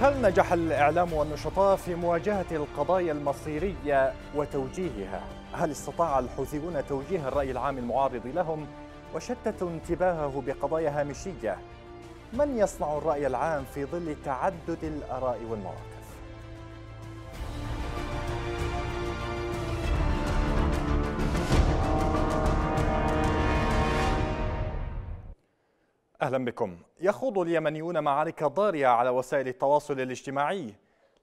هل نجح الإعلام والنشطاء في مواجهة القضايا المصيرية وتوجيهها؟ هل استطاع الحوثيون توجيه الرأي العام المعارض لهم وشتتوا انتباهه بقضايا هامشية؟ من يصنع الرأي العام في ظل تعدد الآراء والمواقف؟ أهلا بكم يخوض اليمنيون معارك ضارية على وسائل التواصل الاجتماعي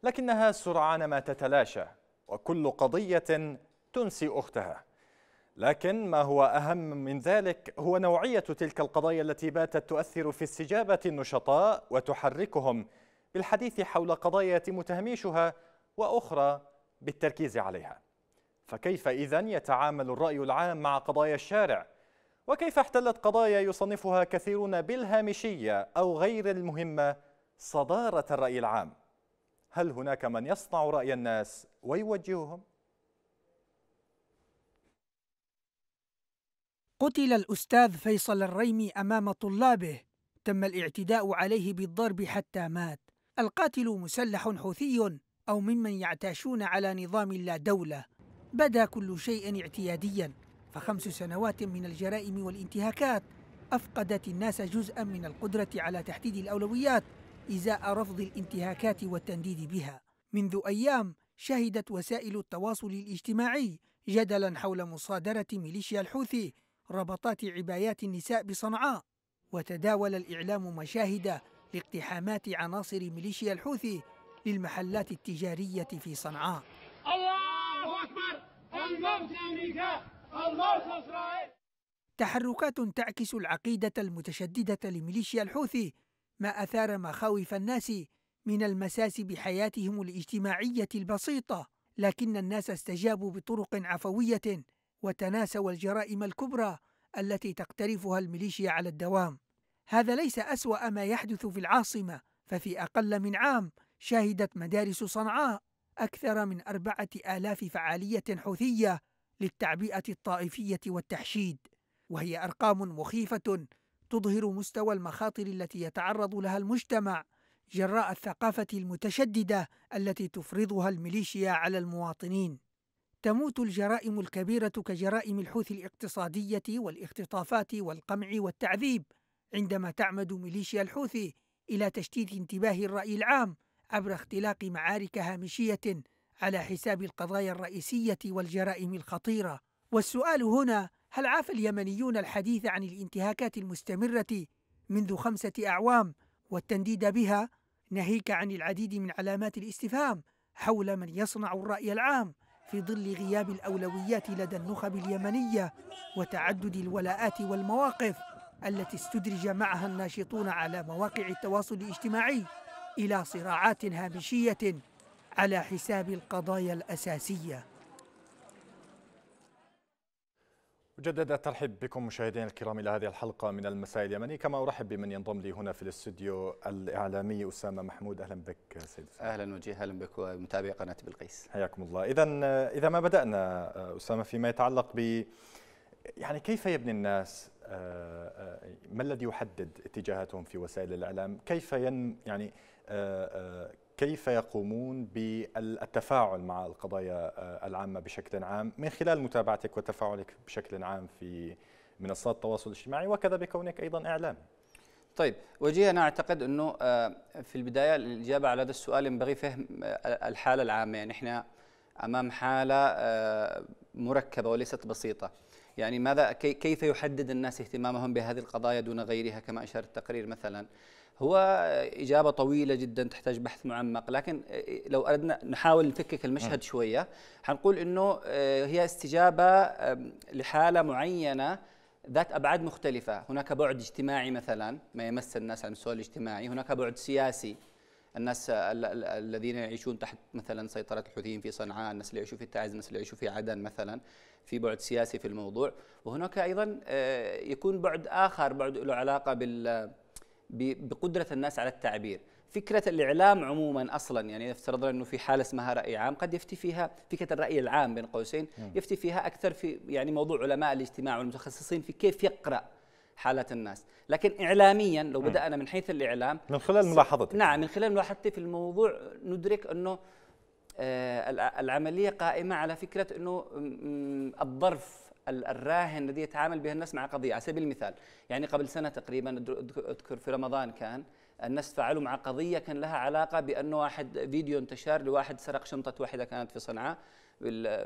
لكنها سرعان ما تتلاشى وكل قضية تنسي أختها لكن ما هو أهم من ذلك هو نوعية تلك القضايا التي باتت تؤثر في استجابة النشطاء وتحركهم بالحديث حول قضايا يتم تهميشها وأخرى بالتركيز عليها فكيف إذن يتعامل الرأي العام مع قضايا الشارع وكيف احتلت قضايا يصنفها كثيرون بالهامشية أو غير المهمة صدارة الرأي العام هل هناك من يصنع رأي الناس ويوجههم؟ قتل الأستاذ فيصل الريمي أمام طلابه تم الاعتداء عليه بالضرب حتى مات القاتل مسلح حوثي أو ممن يعتاشون على نظام لا دولة بدا كل شيء اعتياديا فخمس سنوات من الجرائم والانتهاكات أفقدت الناس جزءا من القدرة على تحديد الأولويات إزاء رفض الانتهاكات والتنديد بها منذ أيام شهدت وسائل التواصل الاجتماعي جدلا حول مصادرة ميليشيا الحوثي ربطات عبايات النساء بصنعاء وتداول الإعلام مشاهد لاقتحامات عناصر ميليشيا الحوثي للمحلات التجارية في صنعاء الله أكبر الموت أمريكا تحركات تعكس العقيدة المتشددة لميليشيا الحوثي ما أثار مخاوف الناس من المساس بحياتهم الاجتماعية البسيطة لكن الناس استجابوا بطرق عفوية وتناسوا الجرائم الكبرى التي تقترفها الميليشيا على الدوام هذا ليس أسوأ ما يحدث في العاصمة ففي أقل من عام شهدت مدارس صنعاء أكثر من أربعة آلاف فعالية حوثية للتعبئة الطائفية والتحشيد وهي أرقام مخيفة تظهر مستوى المخاطر التي يتعرض لها المجتمع جراء الثقافة المتشددة التي تفرضها الميليشيا على المواطنين. تموت الجرائم الكبيرة كجرائم الحوثي الاقتصادية والاختطافات والقمع والتعذيب عندما تعمد ميليشيا الحوثي إلى تشتيت انتباه الرأي العام عبر اختلاق معارك هامشية على حساب القضايا الرئيسية والجرائم الخطيرة والسؤال هنا هل عاف اليمنيون الحديث عن الانتهاكات المستمرة منذ خمسة أعوام والتنديد بها ناهيك عن العديد من علامات الاستفهام حول من يصنع الرأي العام في ظل غياب الأولويات لدى النخب اليمنية وتعدد الولاءات والمواقف التي استدرج معها الناشطون على مواقع التواصل الاجتماعي إلى صراعات هامشية على حساب القضايا الأساسية مجددا الترحيب بكم مشاهدينا الكرام الى هذه الحلقه من المساء اليمني كما ارحب بمن ينضم لي هنا في الاستوديو الاعلامي اسامه محمود اهلا بك سيد أسامة. اهلا وجيه اهلا بك ومتابعي قناه بلقيس حياكم الله اذا اذا ما بدانا آه، اسامه فيما يتعلق ب يعني كيف يبني الناس آه، آه، ما الذي يحدد اتجاهاتهم في وسائل الاعلام كيف ين يعني كيف يقومون بالتفاعل مع القضايا آه، العامة بشكل عام من خلال متابعتك وتفاعلك بشكل عام في منصات التواصل الاجتماعي وكذا بكونك أيضا إعلامي طيب وجيه أنا أعتقد أنه آه، في البداية الإجابة على هذا السؤال ينبغي فهم آه، الحالة العامة يعني إحنا أمام حالة مركبة وليست بسيطة يعني ماذا كيف يحدد الناس اهتمامهم بهذه القضايا دون غيرها كما أشار التقرير مثلا هو إجابة طويلة جدا تحتاج بحث معمق لكن لو أردنا نحاول نفكك المشهد شوية حنقول أنه آه، هي استجابة لحالة معينة ذات أبعاد مختلفة هناك بعد اجتماعي مثلا ما يمس الناس على المستوى الاجتماعي هناك بعد سياسي الناس الذين يعيشون تحت مثلا سيطرة الحوثيين في صنعاء الناس اللي يعيشوا في التعز الناس اللي يعيشوا في عدن مثلا في بعد سياسي في الموضوع وهناك أيضا آه، يكون بعد آخر بعد له علاقة بال بقدره الناس على التعبير فكره الاعلام عموما اصلا يعني افترضنا انه في حاله اسمها راي عام قد يفتي فيها فكره الراي العام بين قوسين يفتي فيها اكثر في يعني موضوع علماء الاجتماع والمتخصصين في كيف يقرا حالة الناس لكن إعلاميا لو بدأنا من حيث الإعلام من خلال ملاحظتك نعم من خلال ملاحظتي في الموضوع ندرك أنه آه، العملية قائمة على فكرة أنه الظرف الراهن الذي يتعامل به الناس مع قضيه على سبيل المثال يعني قبل سنه تقريبا اذكر في رمضان كان الناس فعلوا مع قضيه كان لها علاقه بانه واحد فيديو انتشر لواحد سرق شنطه واحده كانت في صنعاء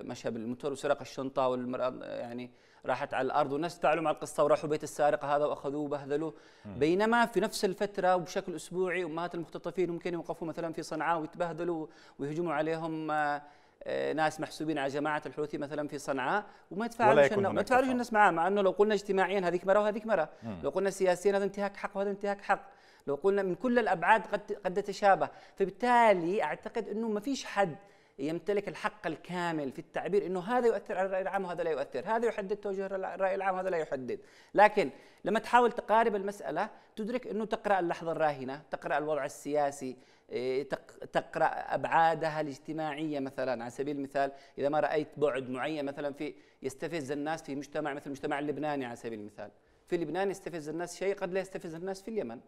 مشى بالموتور وسرق الشنطه والمراه يعني راحت على الارض والناس تفاعلوا مع القصه وراحوا بيت السارق هذا واخذوه وبهذلوه بينما في نفس الفتره وبشكل اسبوعي امهات المختطفين ممكن يوقفوا مثلا في صنعاء ويتبهدلوا ويهجموا عليهم آه، آه، ناس محسوبين على جماعه الحوثي مثلا في صنعاء وما يتفاعلوش ما يتفاعلوش الناس معاه مع انه لو قلنا اجتماعيا هذيك مره وهذيك مره مم. لو قلنا سياسيا هذا انتهاك حق وهذا انتهاك حق لو قلنا من كل الابعاد قد قد تتشابه فبالتالي اعتقد انه ما فيش حد يمتلك الحق الكامل في التعبير انه هذا يؤثر على الراي العام وهذا لا يؤثر، هذا يحدد توجه الراي العام وهذا لا يحدد، لكن لما تحاول تقارب المساله تدرك انه تقرا اللحظه الراهنه، تقرا الوضع السياسي، إيه، تقرا ابعادها الاجتماعيه مثلا على سبيل المثال اذا ما رايت بعد معين مثلا في يستفز الناس في مجتمع مثل المجتمع اللبناني على سبيل المثال في لبنان يستفز الناس شيء قد لا يستفز الناس في اليمن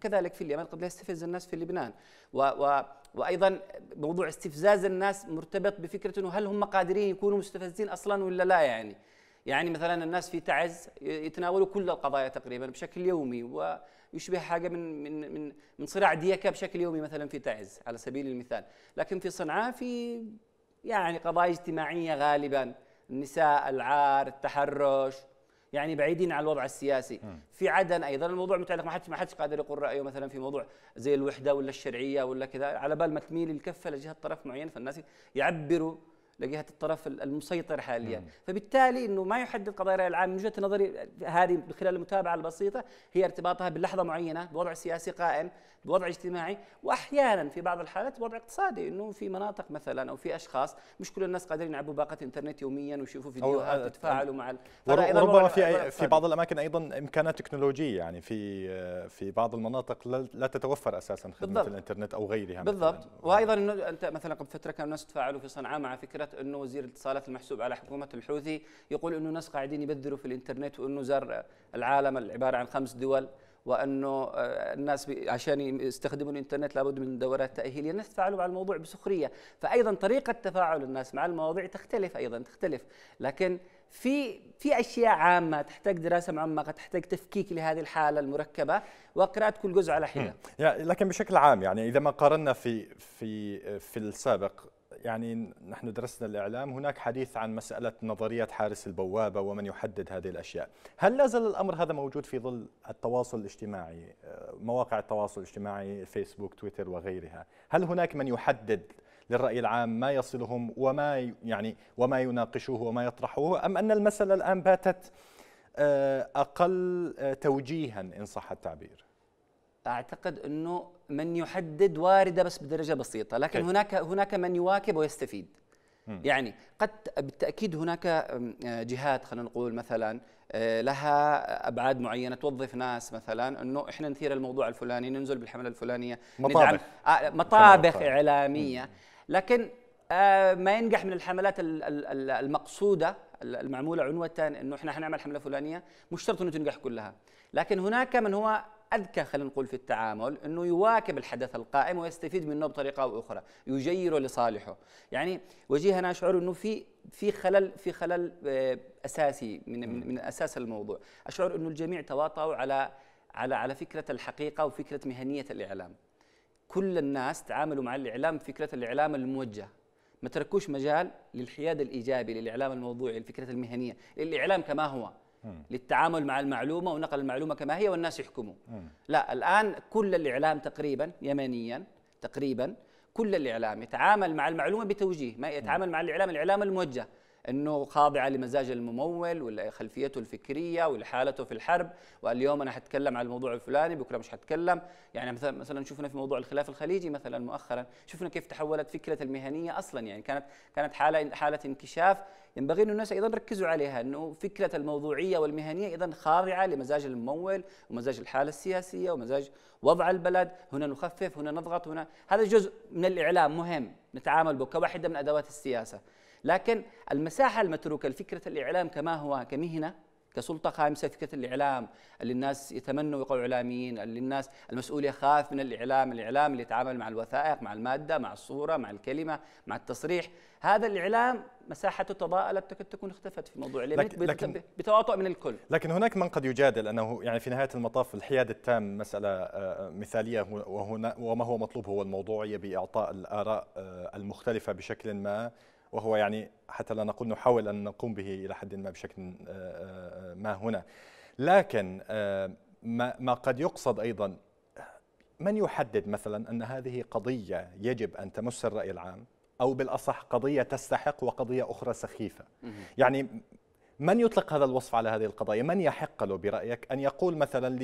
كذلك في اليمن قد لا يستفز الناس في لبنان و و وايضا موضوع استفزاز الناس مرتبط بفكره انه هل هم قادرين يكونوا مستفزين اصلا ولا لا يعني يعني مثلا الناس في تعز يتناولوا كل القضايا تقريبا بشكل يومي و يشبه حاجه من من من من صراع ديكا بشكل يومي مثلا في تعز على سبيل المثال لكن في صنعاء في يعني قضايا اجتماعيه غالبا النساء العار التحرش يعني بعيدين عن الوضع السياسي م. في عدن ايضا الموضوع متعلق ما حدش ما حدش قادر يقول رايه مثلا في موضوع زي الوحده ولا الشرعيه ولا كذا على بال ما تميل الكفه لجهه طرف معين فالناس يعبروا لجهه الطرف المسيطر حاليا مم. فبالتالي انه ما يحدد قضايا الراي العام من وجهه نظري هذه من خلال المتابعه البسيطه هي ارتباطها بلحظه معينه بوضع سياسي قائم بوضع اجتماعي واحيانا في بعض الحالات بوضع اقتصادي انه في مناطق مثلا او في اشخاص مش كل الناس قادرين يلعبوا باقه انترنت يوميا ويشوفوا فيديوهات آه، يتفاعلوا مع وربما في في بعض الاماكن ايضا امكانات تكنولوجيه يعني في آه، في بعض المناطق لا تتوفر اساسا خدمه بالضبط. الانترنت او غيرها بالضبط وايضا انه انت مثلا قبل فتره كان الناس تفاعلوا في صنعاء مع فكره انه وزير الاتصالات المحسوب على حكومه الحوثي يقول انه الناس قاعدين يبذروا في الانترنت وانه زار العالم العباره عن خمس دول وانه آه، الناس عشان يستخدموا الانترنت لابد من دورات تاهيليه، يعني الناس تفاعلوا مع الموضوع بسخريه، فايضا طريقه تفاعل الناس مع المواضيع تختلف ايضا تختلف، لكن في في اشياء عامه تحتاج دراسه معمقه، تحتاج تفكيك لهذه الحاله المركبه وقراءه كل جزء على حده. يعني لكن بشكل عام يعني اذا ما قارنا في في في السابق يعني نحن درسنا الإعلام هناك حديث عن مسألة نظرية حارس البوابة ومن يحدد هذه الأشياء هل لا زال الأمر هذا موجود في ظل التواصل الاجتماعي مواقع التواصل الاجتماعي فيسبوك تويتر وغيرها هل هناك من يحدد للرأي العام ما يصلهم وما يعني وما يناقشوه وما يطرحوه أم أن المسألة الآن باتت آه، أقل آه، توجيها إن صح التعبير اعتقد انه من يحدد وارده بس بدرجه بسيطه لكن كي. هناك هناك من يواكب ويستفيد م. يعني قد بالتاكيد هناك آه، جهات خلينا نقول مثلا آه، لها ابعاد معينه توظف ناس مثلا انه احنا نثير الموضوع الفلاني ننزل بالحمله الفلانيه مطابخ ندعم مطابخ آه، اعلاميه لكن ما ينجح من الحملات المقصوده المعموله عنوه انه احنا حنعمل حمله فلانيه مش شرط انه تنجح كلها لكن هناك من هو اذكى خلينا نقول في التعامل انه يواكب الحدث القائم ويستفيد منه بطريقه او اخرى يجيره لصالحه يعني وجيه انا اشعر انه في في خلل في خلل آه، اساسي من من, من اساس الموضوع اشعر انه الجميع تواطؤوا على على على فكره الحقيقه وفكره مهنيه الاعلام كل الناس تعاملوا مع الاعلام فكره الاعلام الموجه ما تركوش مجال للحياد الايجابي للاعلام الموضوعي للفكره المهنيه للاعلام كما هو للتعامل مع المعلومة ونقل المعلومة كما هي والناس يحكموا لا الآن كل الإعلام تقريبا يمنيا تقريبا كل الإعلام يتعامل مع المعلومة بتوجيه ما يتعامل مع الإعلام الإعلام الموجه انه خاضع لمزاج الممول ولا خلفيته الفكريه ولحالته في الحرب واليوم انا حتكلم عن الموضوع الفلاني بكره مش حتكلم يعني مثلا مثلا شفنا في موضوع الخلاف الخليجي مثلا مؤخرا شفنا كيف تحولت فكره المهنيه اصلا يعني كانت كانت حاله حاله انكشاف ينبغي أن الناس أيضا ركزوا عليها أنه فكرة الموضوعية والمهنية أيضا خاضعة لمزاج الممول ومزاج الحالة السياسية ومزاج وضع البلد هنا نخفف هنا نضغط هنا هذا جزء من الإعلام مهم نتعامل به كواحدة من أدوات السياسة لكن المساحة المتروكة لفكرة الإعلام كما هو كمهنة كسلطه خامسه فكره الاعلام اللي الناس يتمنوا يقعوا اعلاميين اللي الناس المسؤول يخاف من الاعلام الاعلام اللي يتعامل مع الوثائق مع الماده مع الصوره مع الكلمه مع التصريح هذا الاعلام مساحته تضاءلت تكاد تكون اختفت في موضوع لكن بتواطؤ من الكل لكن هناك من قد يجادل انه يعني في نهايه المطاف الحياد التام مساله آه، آه، مثاليه وهنا وما هو مطلوب هو الموضوعيه باعطاء الاراء آه، المختلفه بشكل ما وهو يعني حتى لا نقول نحاول أن نقوم به إلى حد ما بشكل آه، آه، ما هنا لكن آه، ما قد يقصد أيضا من يحدد مثلا أن هذه قضية يجب أن تمس الرأي العام أو بالأصح قضية تستحق وقضية أخرى سخيفة يعني من يطلق هذا الوصف على هذه القضايا؟ من يحق له برأيك أن يقول مثلا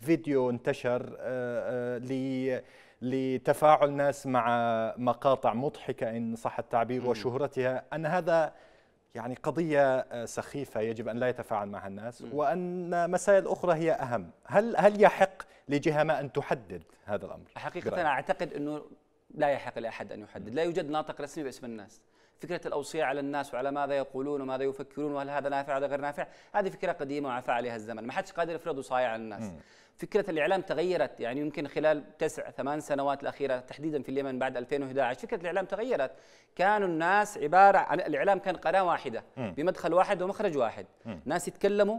لفيديو انتشر آآ آآ لتفاعل ناس مع مقاطع مضحكة إن صح التعبير وشهرتها أن هذا يعني قضية آه، سخيفة يجب أن لا يتفاعل معها الناس وأن مسائل أخرى هي أهم هل, هل يحق لجهة ما أن تحدد هذا الأمر؟ حقيقة أنا أعتقد أنه لا يحق لأحد أن يحدد لا يوجد ناطق رسمي باسم الناس فكرة الأوصية على الناس وعلى ماذا يقولون وماذا يفكرون وهل هذا نافع هذا غير نافع هذه فكرة قديمة وعفى عليها الزمن ما حدش قادر يفرض وصاية على الناس فكرة الإعلام تغيرت يعني يمكن خلال تسع ثمان سنوات الأخيرة تحديدا في اليمن بعد 2011 فكرة الإعلام تغيرت كانوا الناس عبارة عن الإعلام كان قناة واحدة بمدخل واحد ومخرج واحد ناس يتكلموا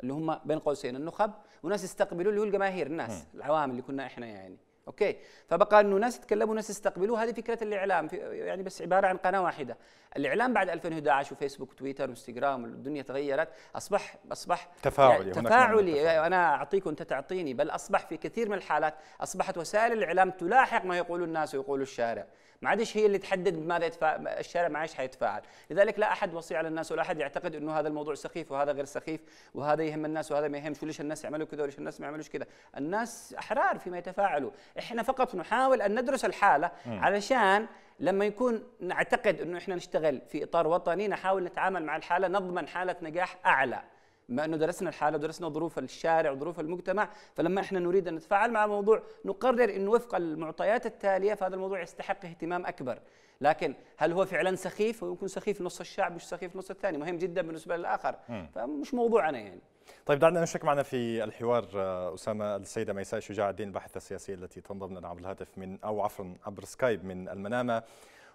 اللي هم بين قوسين النخب وناس يستقبلوا اللي هو الجماهير الناس العوام اللي كنا إحنا يعني اوكي فبقى انه ناس يتكلموا ناس يستقبلوا هذه فكره الاعلام يعني بس عباره عن قناه واحده الاعلام بعد 2011 وفيسبوك وتويتر وانستغرام والدنيا تغيرت اصبح اصبح تفاعلي يعني تفاعلي انا اعطيك وانت تعطيني بل اصبح في كثير من الحالات اصبحت وسائل الاعلام تلاحق ما يقول الناس ويقول الشارع ما عادش هي اللي تحدد بماذا يتفا... الشارع ما عادش حيتفاعل لذلك لا احد وصي على الناس ولا احد يعتقد انه هذا الموضوع سخيف وهذا غير سخيف وهذا يهم الناس وهذا ما يهمش وليش الناس يعملوا كذا وليش الناس ما يعملوش كذا الناس احرار فيما يتفاعلوا احنا فقط نحاول ان ندرس الحاله علشان لما يكون نعتقد انه احنا نشتغل في اطار وطني نحاول نتعامل مع الحاله نضمن حاله نجاح اعلى بما انه درسنا الحاله ودرسنا ظروف الشارع وظروف المجتمع فلما احنا نريد ان نتفاعل مع موضوع نقرر انه وفق المعطيات التاليه فهذا الموضوع يستحق اهتمام اكبر لكن هل هو فعلا سخيف ويمكن سخيف نص الشعب مش سخيف نص الثاني مهم جدا بالنسبه للاخر فمش موضوعنا يعني طيب دعنا نشك معنا في الحوار آه، اسامه السيده ميساء شجاع الدين الباحثه السياسيه التي تنضم لنا عبر الهاتف من او عفوا عبر سكايب من المنامه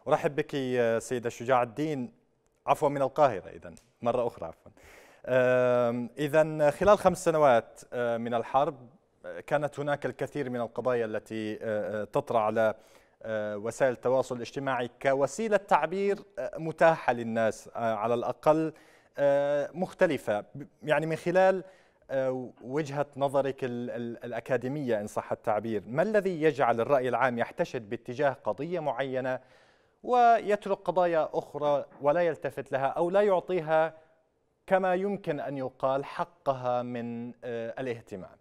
ارحب بك سيده شجاع الدين عفوا من القاهره اذا مره اخرى عفوا إذا خلال خمس سنوات من الحرب كانت هناك الكثير من القضايا التي تطرأ على وسائل التواصل الاجتماعي كوسيلة تعبير متاحة للناس على الأقل مختلفة يعني من خلال وجهة نظرك الأكاديمية إن صح التعبير ما الذي يجعل الرأي العام يحتشد باتجاه قضية معينة ويترك قضايا أخرى ولا يلتفت لها أو لا يعطيها كما يمكن أن يقال حقها من آه، الاهتمام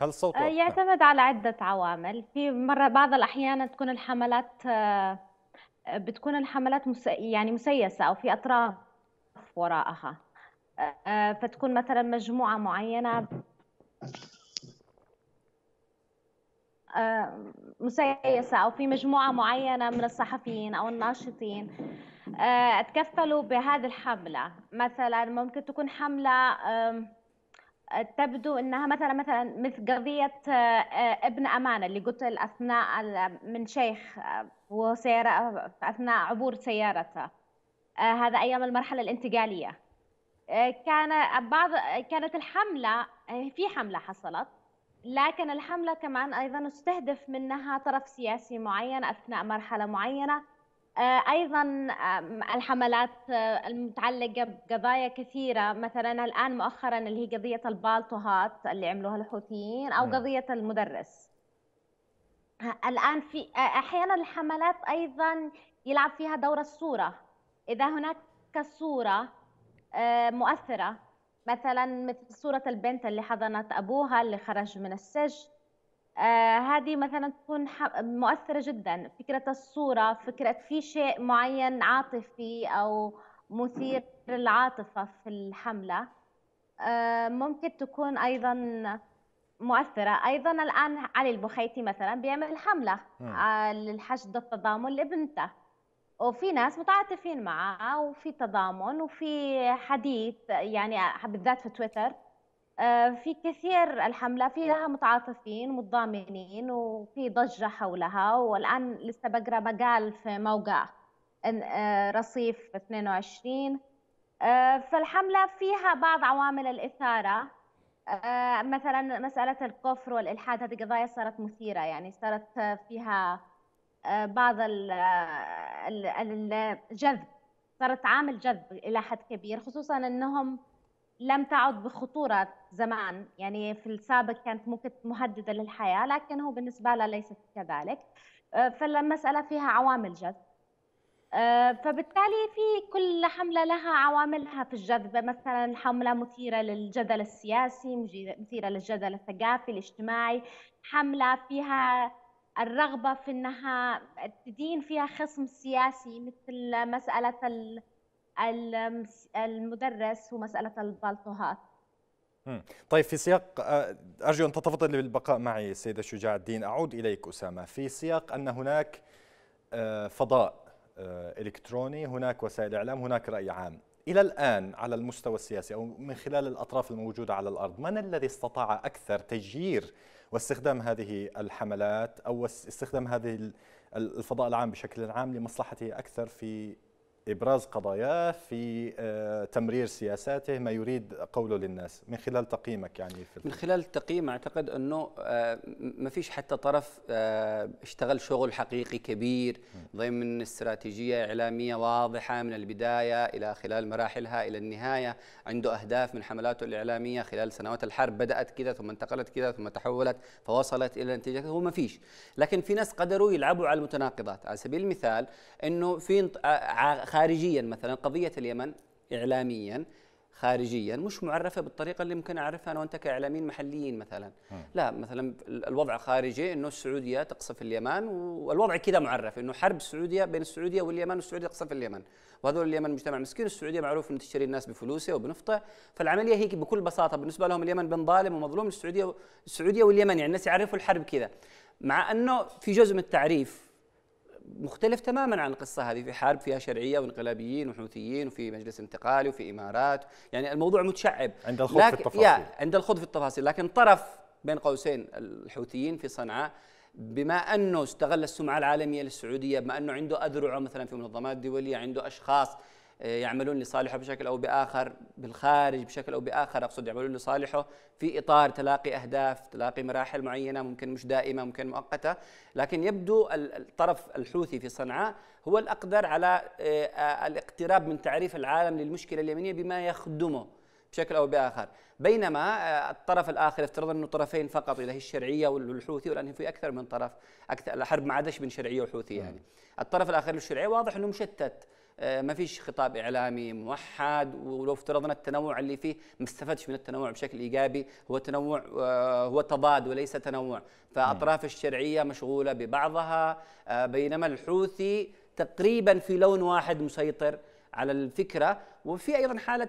هل صوت آه، يعتمد على عدة عوامل في مرة بعض الأحيان تكون الحملات آه، بتكون الحملات يعني مسيسة أو في أطراف وراءها آه، فتكون مثلا مجموعة معينة آه، مسيسة أو في مجموعة معينة من الصحفيين أو الناشطين آه، تكفلوا بهذه الحملة مثلا ممكن تكون حملة تبدو انها مثلا مثلا مثل قضيه ابن امانه اللي قتل اثناء من شيخ وسياره اثناء عبور سيارته هذا ايام المرحله الانتقاليه كان بعض كانت الحمله في حمله حصلت لكن الحمله كمان ايضا استهدف منها طرف سياسي معين اثناء مرحله معينه آه، ايضا الحملات آه، المتعلقه بقضايا كثيره مثلا الان مؤخرا اللي هي قضيه البالطوهات اللي عملوها الحوثيين او قضيه المدرس الان في آه، احيانا الحملات ايضا يلعب فيها دور الصوره اذا هناك صوره آه، مؤثره مثلا مثل صوره البنت اللي حضنت ابوها اللي خرج من السجن آه، هذه مثلا تكون مؤثرة جدا فكرة الصورة فكرة في شيء معين عاطفي أو مثير للعاطفة في الحملة آه، ممكن تكون أيضا مؤثرة أيضا الآن علي البخيتي مثلا بيعمل حملة للحشد التضامن لابنته وفي ناس متعاطفين معه وفي تضامن وفي حديث يعني بالذات في تويتر آه، في كثير الحملة في لها متعاطفين متضامنين وفي ضجة حولها والآن لسه بقرأ مقال في موقع آه، رصيف 22 آه، فالحملة فيها بعض عوامل الإثارة مثلا مسألة الكفر والإلحاد هذه قضايا صارت مثيرة يعني صارت فيها آه، بعض الجذب آه، صارت عامل جذب الى حد كبير خصوصا انهم لم تعد بخطوره زمان يعني في السابق كانت ممكن مهدده للحياه لكن هو بالنسبه لها ليست كذلك آه، فالمساله فيها عوامل جذب فبالتالي في كل حمله لها عواملها في الجذب مثلا حمله مثيره للجدل السياسي مثيره للجدل الثقافي الاجتماعي حمله فيها الرغبة في أنها تدين فيها خصم سياسي مثل مسألة المدرس ومسألة البلطوهات طيب في سياق آه، أرجو أن تتفضل بالبقاء معي سيدة شجاع الدين أعود إليك أسامة في سياق أن هناك آه، فضاء آه، إلكتروني هناك وسائل إعلام هناك رأي عام إلى الآن على المستوى السياسي أو من خلال الأطراف الموجودة على الأرض من الذي استطاع أكثر تجيير واستخدام هذه الحملات او استخدام هذه الفضاء العام بشكل عام لمصلحته اكثر في ابراز قضاياه في آه، تمرير سياساته ما يريد قوله للناس من خلال تقييمك يعني في من خلال التقييم اعتقد انه آه، ما فيش حتى طرف آه، اشتغل شغل حقيقي كبير ضمن استراتيجيه اعلاميه واضحه من البدايه الى خلال مراحلها الى النهايه عنده اهداف من حملاته الاعلاميه خلال سنوات الحرب بدات كذا ثم انتقلت كذا ثم تحولت فوصلت الى نتيجه هو ما فيش لكن في ناس قدروا يلعبوا على المتناقضات على سبيل المثال انه في خارجيا مثلا قضية اليمن إعلاميا خارجيا مش معرفه بالطريقه اللي ممكن اعرفها انا وانت كاعلاميين محليين مثلا م. لا مثلا الوضع خارجي انه السعوديه تقصف اليمن والوضع كذا معرف انه حرب السعوديه بين السعوديه واليمن والسعوديه تقصف اليمن وهذول اليمن مجتمع مسكين السعوديه معروف انه تشتري الناس بفلوسه وبنفطه فالعمليه هيك بكل بساطه بالنسبه لهم اليمن بين ظالم ومظلوم السعوديه السعوديه واليمن يعني الناس يعرفوا الحرب كذا مع انه في جزء من التعريف مختلف تماما عن القصه هذه في حرب فيها شرعيه وانقلابيين وحوثيين وفي مجلس انتقالي وفي امارات يعني الموضوع متشعب عند الخوض في التفاصيل عند الخوض في التفاصيل لكن طرف بين قوسين الحوثيين في صنعاء بما انه استغل السمعه العالميه للسعوديه بما انه عنده اذرعه مثلا في منظمات دوليه عنده اشخاص آه، يعملون لصالحه بشكل أو بآخر بالخارج بشكل أو بآخر أقصد يعملون لصالحه في إطار تلاقي أهداف تلاقي مراحل معينة ممكن مش دائمة ممكن مؤقتة لكن يبدو الطرف الحوثي في صنعاء هو الأقدر على آه، آه، الاقتراب من تعريف العالم للمشكلة اليمنية بما يخدمه بشكل او باخر بينما الطرف الاخر افترض انه طرفين فقط اللي هي الشرعيه والحوثي والان في اكثر من طرف اكثر الحرب ما عادش بين شرعيه وحوثي يعني الطرف الاخر للشرعيه واضح انه مشتت آه، ما فيش خطاب اعلامي موحد ولو افترضنا التنوع اللي فيه ما استفدش من التنوع بشكل ايجابي هو تنوع آه، هو تضاد وليس تنوع فاطراف الشرعيه مشغوله ببعضها آه، بينما الحوثي تقريبا في لون واحد مسيطر على الفكره وفي ايضا حاله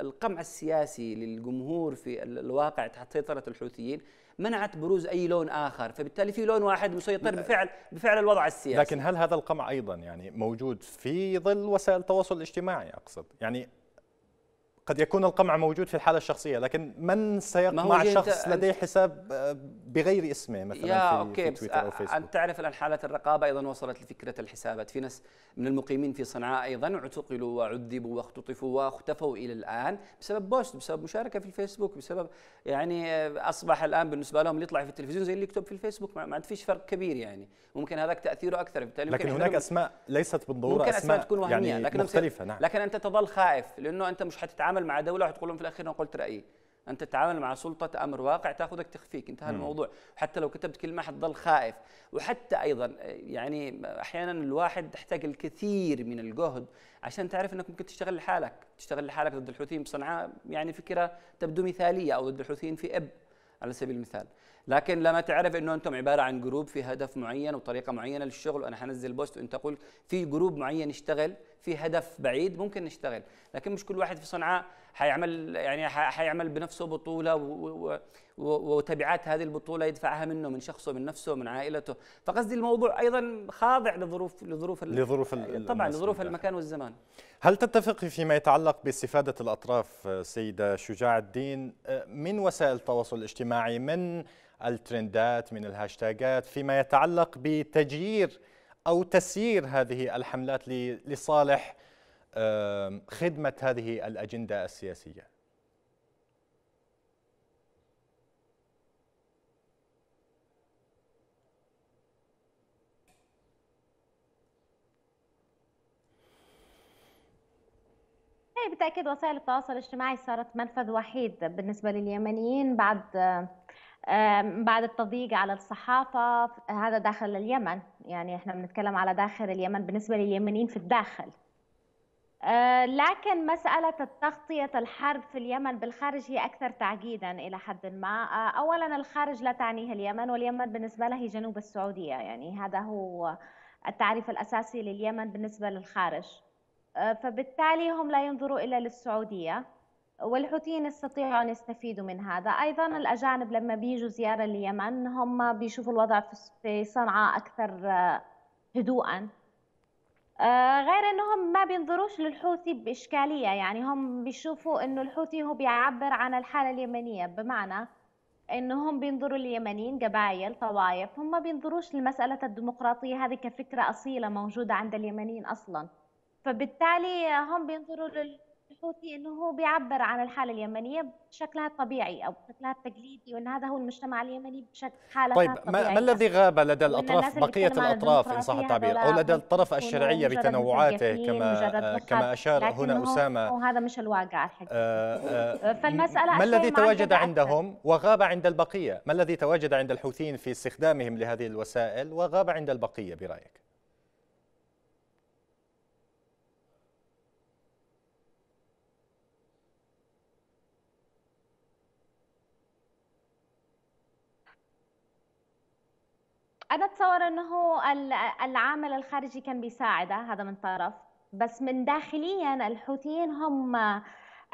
القمع السياسي للجمهور في الواقع تحت سيطره الحوثيين منعت بروز اي لون اخر فبالتالي في لون واحد مسيطر بفعل بفعل الوضع السياسي لكن هل هذا القمع ايضا يعني موجود في ظل وسائل التواصل الاجتماعي اقصد يعني قد يكون القمع موجود في الحاله الشخصيه لكن من سيقمع شخص لديه حساب آه، بغير اسمه مثلا يا في, أوكي في تويتر او آه، فيسبوك انت تعرف الان حاله الرقابه ايضا وصلت لفكره الحسابات في ناس من المقيمين في صنعاء ايضا اعتقلوا وعذبوا واختطفوا واختفوا الى الان بسبب بوست بسبب مشاركه في الفيسبوك بسبب يعني آه، اصبح الان بالنسبه لهم اللي يطلع في التلفزيون زي اللي يكتب في الفيسبوك ما عاد فيش فرق كبير يعني ممكن هذاك تاثيره اكثر بالتالي لكن هناك اسماء ليست بالضروره ممكن اسماء, أسماء تكون وهميه يعني لكن مختلفه نعم لكن انت تظل خائف لانه انت مش حتتعامل تتعامل مع دوله وتقول لهم في الاخير انا قلت رايي انت تتعامل مع سلطه امر واقع تاخذك تخفيك انتهى مم. الموضوع حتى لو كتبت كلمه حتظل خائف وحتى ايضا يعني احيانا الواحد تحتاج الكثير من الجهد عشان تعرف انك ممكن تشتغل لحالك تشتغل لحالك ضد الحوثيين بصنعاء يعني فكره تبدو مثاليه او ضد الحوثيين في اب على سبيل المثال لكن لما تعرف انه انتم عباره عن جروب في هدف معين وطريقه معينه للشغل وانا حنزل بوست وانت تقول في جروب معين يشتغل في هدف بعيد ممكن نشتغل لكن مش كل واحد في صنعاء حيعمل يعني حيعمل بنفسه بطوله وتبعات هذه البطوله يدفعها منه من شخصه من نفسه من عائلته فقصدي الموضوع ايضا خاضع لظروف لظروف لظروف طبعا لظروف المكان والزمان هل تتفق فيما يتعلق باستفاده الاطراف سيده شجاع الدين من وسائل التواصل الاجتماعي من الترندات من الهاشتاجات فيما يتعلق بتجيير أو تسيير هذه الحملات لصالح خدمة هذه الأجندة السياسية طيب، بالتاكيد وسائل التواصل الاجتماعي صارت منفذ وحيد بالنسبه لليمنيين بعد بعد التضييق على الصحافة هذا داخل اليمن يعني احنا بنتكلم على داخل اليمن بالنسبة لليمنيين في الداخل آه، لكن مسألة تغطية الحرب في اليمن بالخارج هي أكثر تعقيدا إلى حد ما آه، أولا الخارج لا تعنيه اليمن واليمن بالنسبة له هي جنوب السعودية يعني هذا هو التعريف الأساسي لليمن بالنسبة للخارج آه، فبالتالي هم لا ينظروا إلا للسعودية والحوثيين يستطيعوا أن يستفيدوا من هذا أيضا الأجانب لما بيجوا زيارة لليمن هم بيشوفوا الوضع في صنعاء أكثر آه، هدوءا آه، غير أنهم ما بينظروش للحوثي بإشكالية يعني هم بيشوفوا أنه الحوثي هو بيعبر عن الحالة اليمنية بمعنى انهم بينظروا لليمنيين قبائل طوائف هم ما بينظروش لمساله الديمقراطيه هذه كفكره اصيله موجوده عند اليمنيين اصلا فبالتالي هم بينظروا لل الحوثي انه هو بيعبر عن الحاله اليمنيه بشكلها الطبيعي او بشكلها التقليدي وان هذا هو المجتمع اليمني بشكل حاله طيب ما, الذي غاب لدى الاطراف بقيه الاطراف ان صح التعبير او لدى الطرف الشرعيه بتنوعاته كما كما اشار هنا اسامه وهذا مش الواقع الحقيقي آه، آه، فالمساله ما الذي تواجد عندهم وغاب عند البقيه ما الذي تواجد عند الحوثيين في استخدامهم لهذه الوسائل وغاب عند البقيه برايك انا اتصور انه العامل الخارجي كان بيساعده هذا من طرف بس من داخليا الحوثيين هم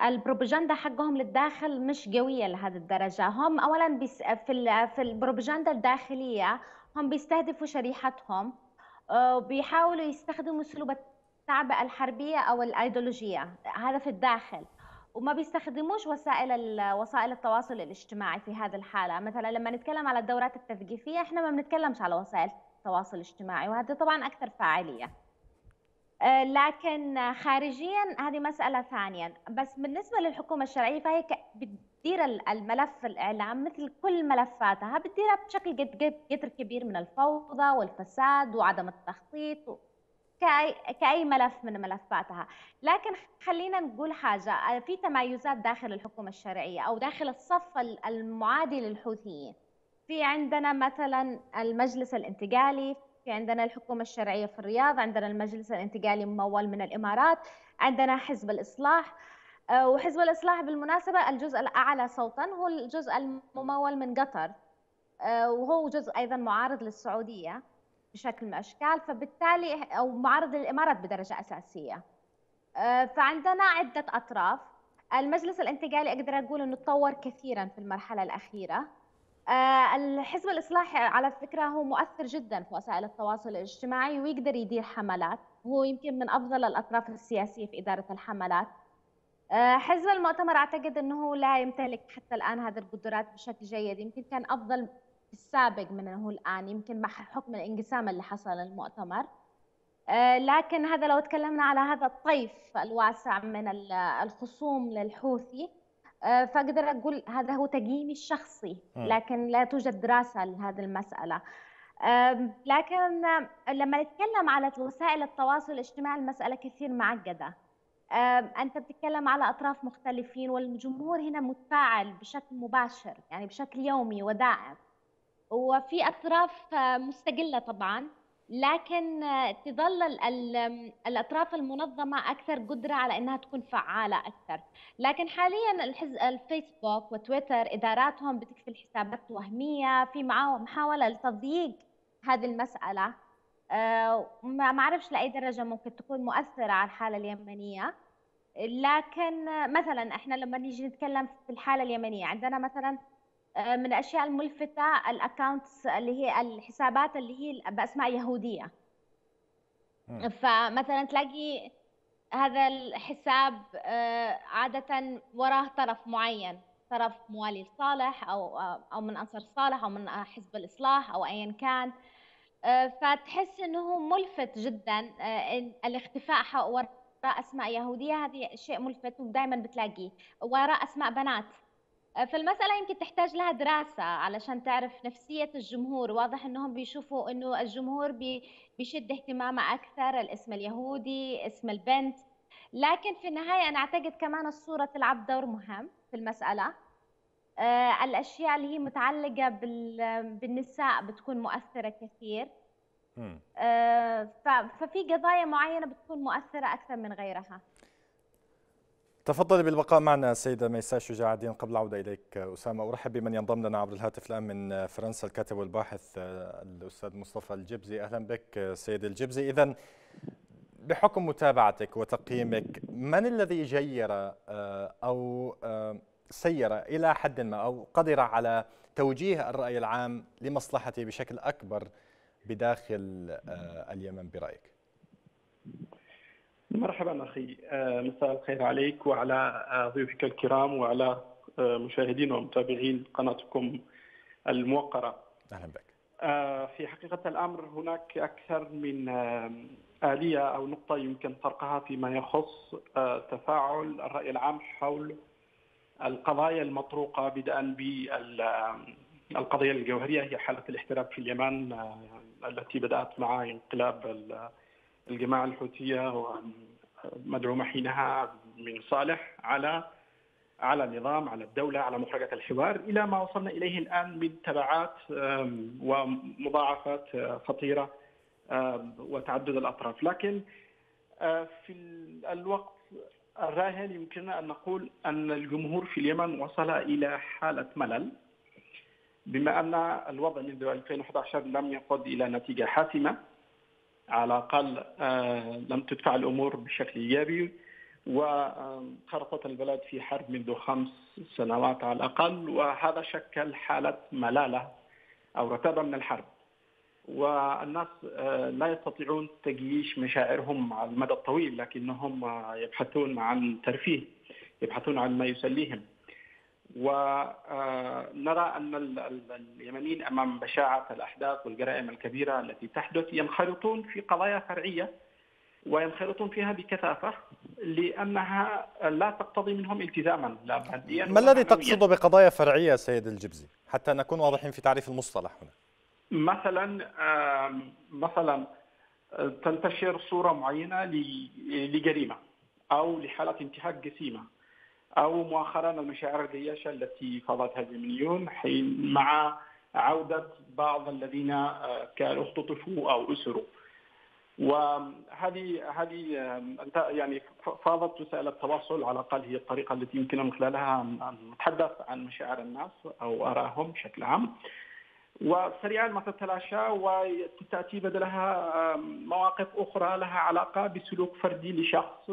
البروباجندا حقهم للداخل مش قويه لهذه الدرجه هم اولا في في البروباجندا الداخليه هم بيستهدفوا شريحتهم آه، وبيحاولوا يستخدموا اسلوب التعبئه الحربيه او الايديولوجيه هذا في الداخل وما بيستخدموش وسائل وسائل التواصل الاجتماعي في هذه الحاله مثلا لما نتكلم على الدورات التثقيفيه احنا ما بنتكلمش على وسائل التواصل الاجتماعي وهذا طبعا اكثر فاعليه آه، لكن خارجيا هذه مسألة ثانية بس بالنسبة للحكومة الشرعية فهي بتدير الملف الإعلام مثل كل ملفاتها بتديرها بشكل قدر كبير من الفوضى والفساد وعدم التخطيط كأي, كأي ملف من ملفاتها لكن خلينا نقول حاجة في تمايزات داخل الحكومة الشرعية أو داخل الصف المعادي للحوثيين في عندنا مثلا المجلس الانتقالي في عندنا الحكومة الشرعية في الرياض عندنا المجلس الانتقالي ممول من الإمارات عندنا حزب الإصلاح آه، وحزب الإصلاح بالمناسبة الجزء الأعلى صوتا هو الجزء الممول من قطر آه، وهو جزء أيضا معارض للسعودية بشكل من الاشكال فبالتالي او معرض للامارات بدرجه اساسيه أه، فعندنا عده اطراف المجلس الانتقالي اقدر اقول انه تطور كثيرا في المرحله الاخيره أه، الحزب الاصلاحي على فكره هو مؤثر جدا في وسائل التواصل الاجتماعي ويقدر يدير حملات هو يمكن من افضل الاطراف السياسيه في اداره الحملات أه، حزب المؤتمر اعتقد انه لا يمتلك حتى الان هذه القدرات بشكل جيد يمكن كان افضل السابق من هو الآن يمكن بحكم الانقسام اللي حصل المؤتمر آه، لكن هذا لو تكلمنا على هذا الطيف الواسع من الخصوم للحوثي آه، فاقدر اقول هذا هو تقييمي الشخصي لكن لا توجد دراسه لهذه المساله لكن لما نتكلم على وسائل التواصل الاجتماعي المساله كثير معقده انت بتتكلم على اطراف مختلفين والجمهور هنا متفاعل بشكل مباشر يعني بشكل يومي ودائم وفي اطراف مستقله طبعا لكن تظل الاطراف المنظمه اكثر قدره على انها تكون فعاله اكثر لكن حاليا الحز... الفيسبوك وتويتر اداراتهم بتكفي الحسابات وهميه في معاهم محاوله لتضييق هذه المساله آه، ما اعرفش لاي درجه ممكن تكون مؤثره على الحاله اليمنيه لكن مثلا احنا لما نيجي نتكلم في الحاله اليمنيه عندنا مثلا آه، من الاشياء الملفته الاكونتس اللي هي الحسابات اللي هي باسماء يهوديه فمثلا تلاقي هذا الحساب آه، عاده وراه طرف معين طرف موالي لصالح او آه، او من انصار صالح او من حزب الاصلاح او ايا كان فتحس انه ملفت جدا الاختفاء وراء اسماء يهوديه هذه شيء ملفت ودائما بتلاقيه وراء اسماء بنات آه، فالمسألة يمكن تحتاج لها دراسة علشان تعرف نفسية الجمهور واضح أنهم بيشوفوا أنه الجمهور بيشد اهتمامه أكثر الاسم اليهودي اسم البنت لكن في النهاية أنا أعتقد كمان الصورة تلعب دور مهم في المسألة آه الأشياء اللي هي متعلقة بالنساء بتكون مؤثرة كثير آه ففي قضايا معينة بتكون مؤثرة أكثر من غيرها تفضلي بالبقاء معنا السيدة ميساء شجاع الدين قبل العودة إليك أسامة أرحب بمن ينضم لنا عبر الهاتف الآن من فرنسا الكاتب والباحث الأستاذ مصطفى الجبزي أهلا بك سيد الجبزي إذا بحكم متابعتك وتقييمك من الذي جير آه، أو آه، سير إلى حد ما أو قدر على توجيه الرأي العام لمصلحته بشكل أكبر بداخل آه، اليمن برأيك؟ مرحبا اخي آه، مساء الخير عليك وعلى آه، ضيوفك الكرام وعلى آه، مشاهدين ومتابعين قناتكم الموقره. اهلا بك. في حقيقه الامر هناك اكثر من اليه او نقطه يمكن طرقها فيما يخص تفاعل الراي العام حول القضايا المطروقه بدءا بالقضيه الجوهريه هي حاله الاحتراب في اليمن التي بدات مع انقلاب الجماعة الحوثية ومدعومة حينها من صالح على على النظام على الدولة على محركة الحوار إلى ما وصلنا إليه الآن من تبعات ومضاعفات آه، خطيرة وتعدد الأطراف لكن آه، في الوقت الراهن يمكننا أن نقول أن الجمهور في اليمن وصل إلى حالة ملل بما أن الوضع منذ 2011 لم يقود إلى نتيجة حاسمة على الأقل آه، لم تدفع الأمور بشكل إيجابي وخرطت البلد في حرب منذ خمس سنوات على الأقل وهذا شكل حالة ملالة أو رتابة من الحرب والناس آه، لا يستطيعون تجييش مشاعرهم على المدى الطويل لكنهم آه، يبحثون عن ترفيه يبحثون عن ما يسليهم ونرى آه، ان اليمنيين امام بشاعه الاحداث والجرائم الكبيره التي تحدث ينخرطون في قضايا فرعيه وينخرطون فيها بكثافه لانها لا تقتضي منهم التزاما لا ماديا ما الذي تقصده بقضايا فرعيه سيد الجبزي حتى نكون واضحين في تعريف المصطلح هنا مثلا مثلا تنتشر صوره معينه لجريمه او لحاله انتهاك جسيمه او مؤخرا المشاعر الجياشه التي فاضتها اليمنيون حين مع عوده بعض الذين آه، كانوا اختطفوا او اسروا. وهذه هذه آه، يعني فاضت وسائل التواصل على الاقل هي الطريقه التي يمكن من خلالها ان نتحدث عن مشاعر الناس او ارائهم بشكل عام. وسريعا ما تتلاشى وتأتي بدلها مواقف أخرى لها علاقة بسلوك فردي لشخص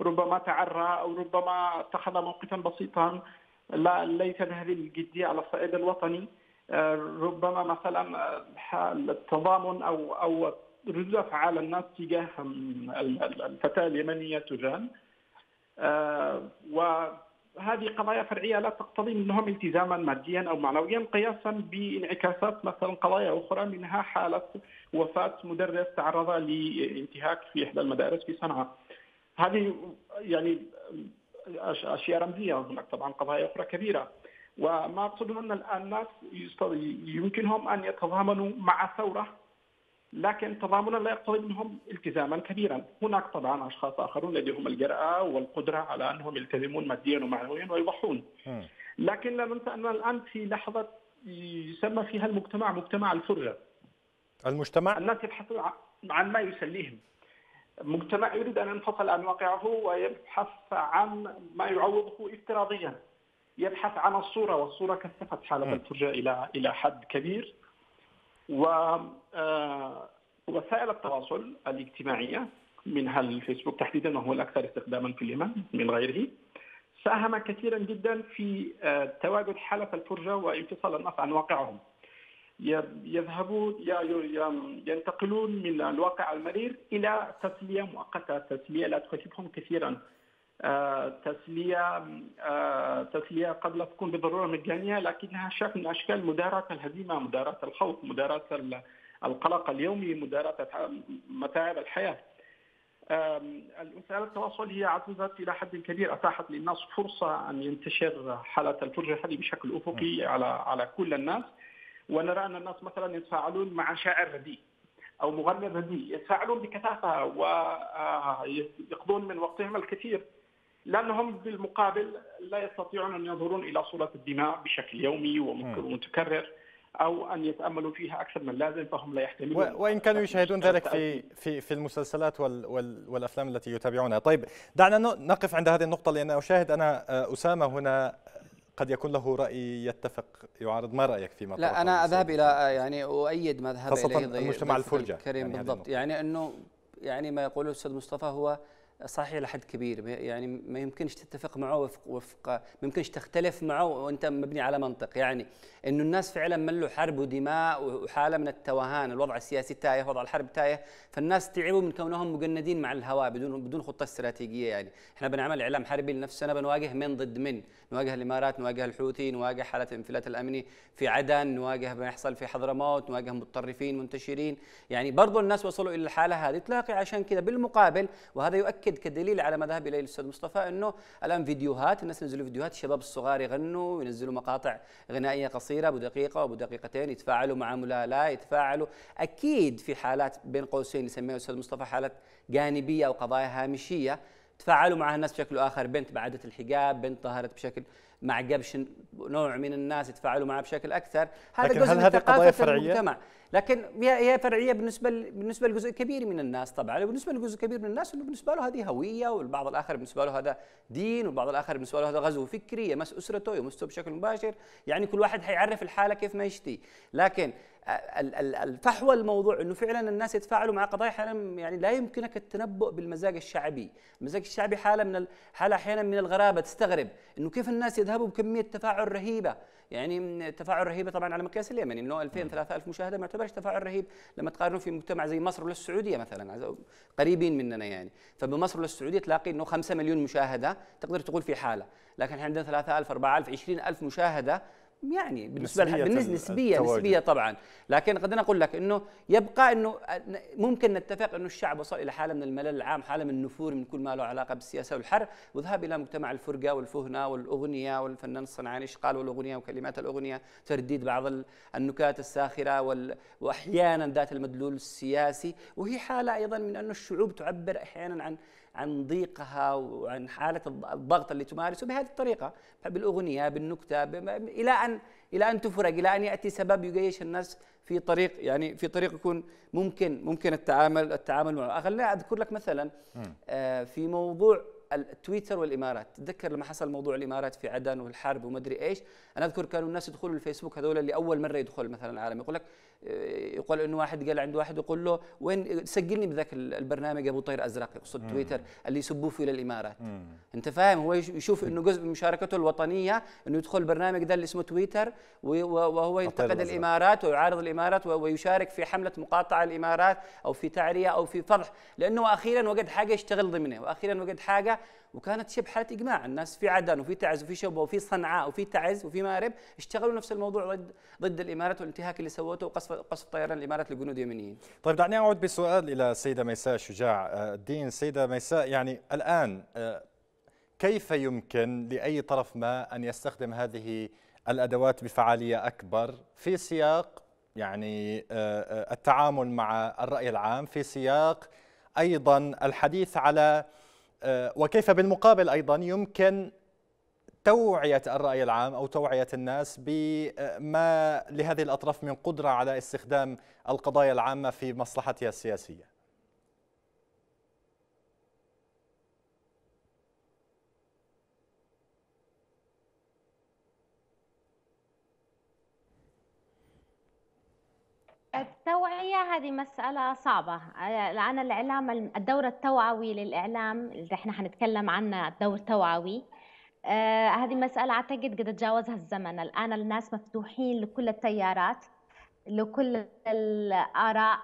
ربما تعرى أو ربما اتخذ موقفا بسيطا لا ليس بهذه الجدية على الصعيد الوطني آه، ربما مثلا آه، حال التضامن أو أو ردود أفعال الناس تجاه الفتاة اليمنية تجان آه، و هذه قضايا فرعيه لا تقتضي منهم التزاما ماديا او معنويا قياسا بانعكاسات مثلا قضايا اخرى منها حاله وفاه مدرس تعرض لانتهاك في احدى المدارس في صنعاء. هذه يعني اشياء رمزيه هناك طبعا قضايا اخرى كبيره. وما اقصده ان الان الناس يمكنهم ان يتضامنوا مع ثوره لكن تضامنا لا يقتضي منهم التزاما كبيرا، هناك طبعا اشخاص اخرون لديهم الجراه والقدره على انهم يلتزمون ماديا ومعنويا ويضحون. لكن لا ننسى اننا الان في لحظه يسمى فيها المجتمع مجتمع الفرجه. المجتمع؟ الناس يبحثون عن ما يسليهم. مجتمع يريد ان ينفصل عن واقعه ويبحث عن ما يعوضه افتراضيا. يبحث عن الصوره والصوره كثفت حاله الفرجه الى الى حد كبير. ووسائل آه، التواصل الاجتماعيه منها الفيسبوك تحديدا وهو الاكثر استخداما في اليمن من غيره ساهم كثيرا جدا في آه، تواجد حاله الفرجه وانفصال الناس عن واقعهم يذهبون ينتقلون من الواقع المرير الى تسليه مؤقته تسليه لا تكلفهم كثيرا تسليه تسليه قد لا تكون بالضروره مجانيه لكنها شكل من اشكال مداراه الهزيمه، مداراه الخوف، مداراه القلق اليومي، مداراه متاعب الحياه. الوسائل التواصل هي عززت الى حد كبير اتاحت للناس فرصه ان ينتشر حاله الفرج هذه بشكل افقي على على كل الناس ونرى ان الناس مثلا يتفاعلون مع شاعر رديء او مغني رديء يتفاعلون بكثافه ويقضون آه، من وقتهم الكثير لانهم بالمقابل لا يستطيعون ان ينظرون الى صوره الدماء بشكل يومي ومتكرر او ان يتاملوا فيها اكثر من اللازم فهم لا يحتملون وان كانوا يشاهدون ذلك في في في المسلسلات وال وال والافلام التي يتابعونها، طيب دعنا نقف عند هذه النقطه لان اشاهد انا آه، اسامه هنا قد يكون له راي يتفق يعارض ما رايك فيما لا انا اذهب الى آه، يعني اؤيد ما ذهب اليه المجتمع الفرجه الكريم يعني بالضبط يعني انه يعني ما يقوله الاستاذ مصطفى هو صحيح لحد كبير يعني ما يمكنش تتفق معه وفق وفق ما يمكنش تختلف معه وانت مبني على منطق يعني انه الناس فعلا ملوا حرب ودماء وحاله من التوهان الوضع السياسي تايه وضع الحرب تايه فالناس تعبوا من كونهم مجندين مع الهواء بدون بدون خطه استراتيجيه يعني احنا بنعمل اعلام حربي لنفسنا بنواجه من ضد من نواجه الامارات نواجه الحوثي نواجه حاله الانفلات الامني في عدن نواجه ما يحصل في حضرموت نواجه متطرفين منتشرين يعني برضو الناس وصلوا الى الحاله هذه تلاقي عشان كذا بالمقابل وهذا يؤكد اكد كدليل على ما ذهب اليه الاستاذ مصطفى انه الان فيديوهات الناس ينزلوا فيديوهات الشباب الصغار يغنوا وينزلوا مقاطع غنائيه قصيره ابو دقيقه وابو دقيقتين يتفاعلوا مع ملالاه يتفاعلوا اكيد في حالات بين قوسين يسميها الاستاذ مصطفى حالات جانبيه او قضايا هامشيه تفاعلوا معها الناس بشكل اخر بنت بعدت الحجاب بنت ظهرت بشكل ما عجبش نوع من الناس يتفاعلوا معه بشكل اكثر هذا لكن جزء هل من ثقافه المجتمع لكن هي فرعيه بالنسبه بالنسبه لجزء كبير من الناس طبعا وبالنسبه لجزء كبير من الناس انه بالنسبه له هذه هويه والبعض الاخر بالنسبه له هذا دين والبعض الاخر بالنسبه له هذا غزو فكري يمس اسرته يمسه بشكل مباشر يعني كل واحد حيعرف الحاله كيف ما يشتي لكن الفحوى الموضوع انه فعلا الناس يتفاعلوا مع قضايا حاله يعني لا يمكنك التنبؤ بالمزاج الشعبي، المزاج الشعبي حاله من حاله احيانا من الغرابه تستغرب انه كيف الناس يذهبوا بكميه تفاعل رهيبه، يعني تفاعل رهيبه طبعا على مقياس اليمن انه 2000 3000 مشاهده ما يعتبرش تفاعل رهيب لما تقارنه في مجتمع زي مصر ولا السعوديه مثلا قريبين مننا يعني، فبمصر ولا السعوديه تلاقي انه 5 مليون مشاهده تقدر تقول في حاله، لكن احنا عندنا 3000 4000 20000 مشاهده يعني بالنسبه نسبية بالنسبه نسبيه التواجد. نسبيه طبعا لكن قد اقول لك انه يبقى انه ممكن نتفق انه الشعب وصل الى حاله من الملل العام حاله من النفور من كل ما له علاقه بالسياسه والحرب وذهب الى مجتمع الفرقه والفهنه والاغنيه والفنان الصنعاني قال والاغنيه وكلمات الاغنيه ترديد بعض النكات الساخره وال... واحيانا ذات المدلول السياسي وهي حاله ايضا من انه الشعوب تعبر احيانا عن عن ضيقها وعن حالة الضغط اللي تمارسه بهذه الطريقة بالأغنية بالنكتة إلى أن إلى أن تفرق إلى أن يأتي سبب يجيش الناس في طريق يعني في طريق يكون ممكن ممكن التعامل التعامل معه خليني أذكر لك مثلا آه، في موضوع التويتر والامارات تذكر لما حصل موضوع الامارات في عدن والحرب وما ادري ايش انا اذكر كانوا الناس يدخلوا الفيسبوك هذول اللي اول مره يدخل مثلا العالم يقول لك آه، يقول انه واحد قال عند واحد يقول له وين سجلني بذاك البرنامج ابو طير ازرق يقصد تويتر اللي يسبوه فيه للامارات مم. انت فاهم هو يشوف انه جزء من مشاركته الوطنيه انه يدخل البرنامج ده اللي اسمه تويتر وهو ينتقد الامارات ويعارض الامارات ويشارك في حمله مقاطعه الامارات او في تعريه او في فضح لانه اخيرا وجد حاجه يشتغل ضمنه واخيرا وجد حاجه وكانت شبه حاله اجماع الناس في عدن وفي تعز وفي شبوه وفي صنعاء وفي تعز وفي مارب اشتغلوا نفس الموضوع ضد ضد الامارات والانتهاك اللي سوته وقصف قصف طيران الامارات لجنود يمنيين. طيب دعني اعود بسؤال الى السيده ميساء شجاع آه، الدين، السيده ميساء يعني الان آه، كيف يمكن لاي طرف ما ان يستخدم هذه الادوات بفعاليه اكبر في سياق يعني آه، التعامل مع الراي العام في سياق ايضا الحديث على آه، وكيف بالمقابل أيضا يمكن توعية الرأي العام أو توعية الناس بما آه، لهذه الأطراف من قدرة على استخدام القضايا العامة في مصلحتها السياسية الحقيقة هذه مسألة صعبة آه، لأن الإعلام الدور التوعوي للإعلام اللي احنا حنتكلم عنه الدور التوعوي آه هذه مسألة أعتقد قد تجاوزها الزمن الآن الناس مفتوحين لكل التيارات لكل الآراء